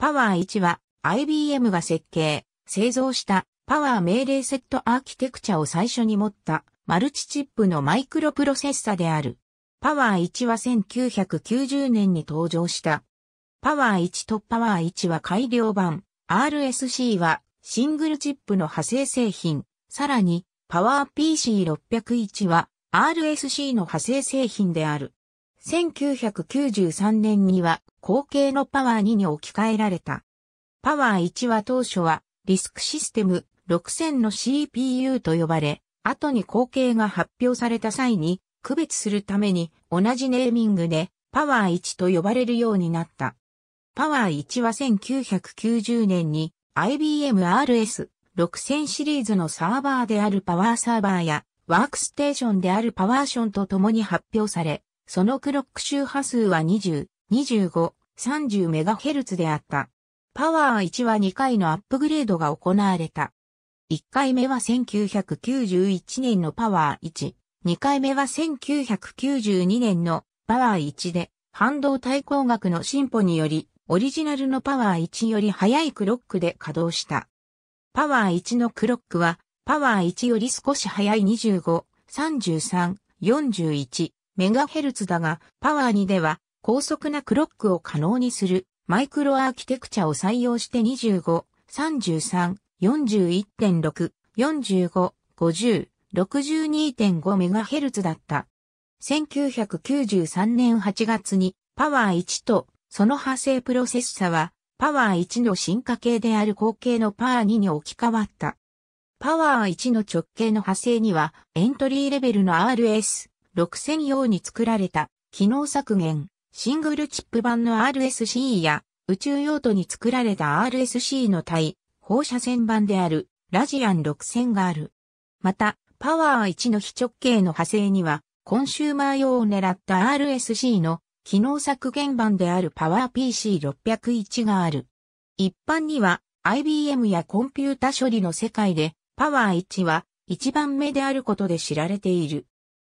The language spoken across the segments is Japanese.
パワー1は IBM が設計、製造したパワー命令セットアーキテクチャを最初に持ったマルチチップのマイクロプロセッサである。パワー1は1990年に登場した。パワー1とパワー1は改良版、RSC はシングルチップの派生製品、さらにパワー PC601 は RSC の派生製品である。1993年には後継のパワー2に置き換えられた。パワー1は当初はリスクシステム6000の CPU と呼ばれ、後に後継が発表された際に区別するために同じネーミングでパワー1と呼ばれるようになった。パワー1は1990年に IBM RS 6000シリーズのサーバーであるパワーサーバーやワークステーションであるパワーションと共に発表され、そのクロック周波数は20、25、30MHz であった。パワー1は2回のアップグレードが行われた。1回目は1991年のパワー1、2回目は1992年のパワー1で、半導体工学の進歩により、オリジナルのパワー1より速いクロックで稼働した。パワー1のクロックは、パワー1より少し速い25、33、41、MHz だが、パワー2では高速なクロックを可能にするマイクロアーキテクチャを採用して25、33、41.6、45、50、62.5MHz だった。1993年8月にパワー1とその派生プロセッサはパワー1の進化系である後継のパワー2に置き換わった。パワー1の直径の派生にはエントリーレベルの RS 6 0 0 0用に作られた、機能削減、シングルチップ版の RSC や、宇宙用途に作られた RSC の対、放射線版である、ラジアン6000がある。また、パワー1の非直径の派生には、コンシューマー用を狙った RSC の機能削減版であるパワー PC601 がある。一般には IBM やコンピュータ処理の世界でパワー1は一番目であることで知られている。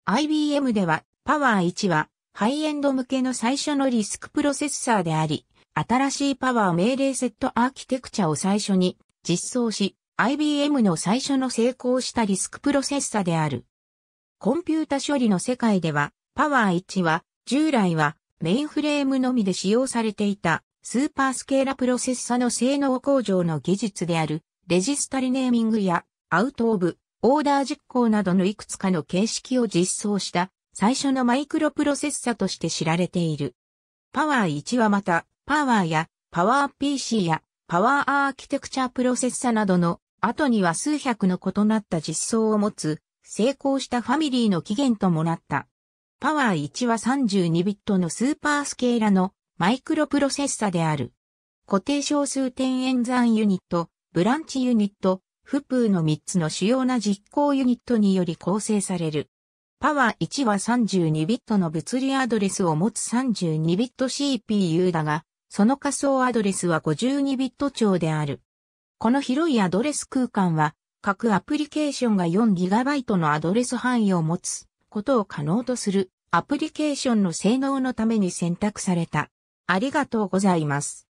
IBM では、パワー1は、ハイエンド向けの最初のリスクプロセッサーであり、新しいパワー命令セットアーキテクチャを最初に実装し、IBM の最初の成功したリスクプロセッサーである。コンピュータ処理の世界では、パワー1は、従来はメインフレームのみで使用されていたスーパースケーラプロセッサの性能向上の技術である、レジスタリネーミングやアウトオブオーダー実行などのいくつかの形式を実装した最初のマイクロプロセッサとして知られている。パワー1はまた、パワーやパワー PC やパワーアーキテクチャプロセッサなどの後には数百の異なった実装を持つ成功したファミリーの起源ともなった。パワー1は32ビットのスーパースケーラのマイクロプロセッサである。固定小数点演算ユニット、ブランチユニット、フプーの3つの主要な実行ユニットにより構成される。パワー1は32ビットの物理アドレスを持つ32ビット CPU だが、その仮想アドレスは52ビット超である。この広いアドレス空間は、各アプリケーションが 4GB のアドレス範囲を持つことを可能とするアプリケーションの性能のために選択された。ありがとうございます。